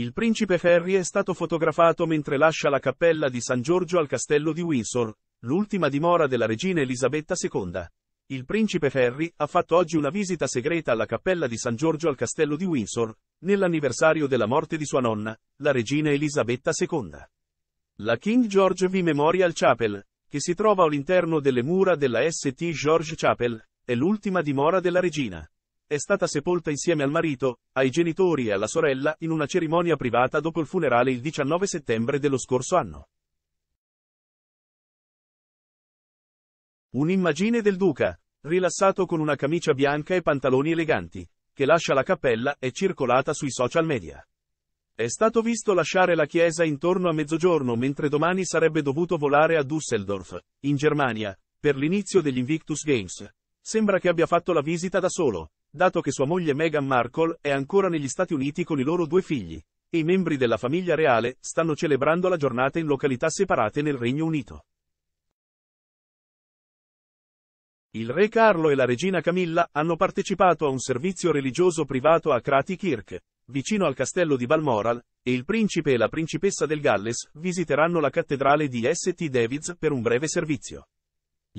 Il principe Ferry è stato fotografato mentre lascia la cappella di San Giorgio al castello di Windsor, l'ultima dimora della regina Elisabetta II. Il principe Ferry ha fatto oggi una visita segreta alla cappella di San Giorgio al castello di Windsor, nell'anniversario della morte di sua nonna, la regina Elisabetta II. La King George V Memorial Chapel, che si trova all'interno delle mura della St. George Chapel, è l'ultima dimora della regina è stata sepolta insieme al marito, ai genitori e alla sorella in una cerimonia privata dopo il funerale il 19 settembre dello scorso anno. Un'immagine del duca, rilassato con una camicia bianca e pantaloni eleganti, che lascia la cappella è circolata sui social media. È stato visto lasciare la chiesa intorno a mezzogiorno mentre domani sarebbe dovuto volare a Düsseldorf, in Germania, per l'inizio degli Invictus Games. Sembra che abbia fatto la visita da solo, dato che sua moglie Meghan Markle è ancora negli Stati Uniti con i loro due figli, e i membri della famiglia reale stanno celebrando la giornata in località separate nel Regno Unito. Il re Carlo e la regina Camilla hanno partecipato a un servizio religioso privato a Krati Kirk, vicino al castello di Balmoral, e il principe e la principessa del Galles visiteranno la cattedrale di St. Davids per un breve servizio.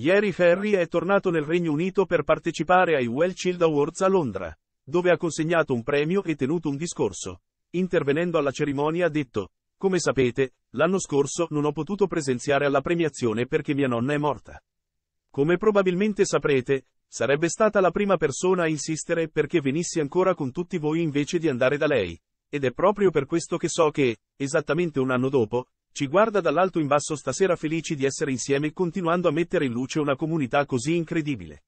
Ieri Ferry è tornato nel Regno Unito per partecipare ai Well Child Awards a Londra, dove ha consegnato un premio e tenuto un discorso. Intervenendo alla cerimonia ha detto, come sapete, l'anno scorso non ho potuto presenziare alla premiazione perché mia nonna è morta. Come probabilmente saprete, sarebbe stata la prima persona a insistere perché venissi ancora con tutti voi invece di andare da lei. Ed è proprio per questo che so che, esattamente un anno dopo, ci guarda dall'alto in basso stasera felici di essere insieme continuando a mettere in luce una comunità così incredibile.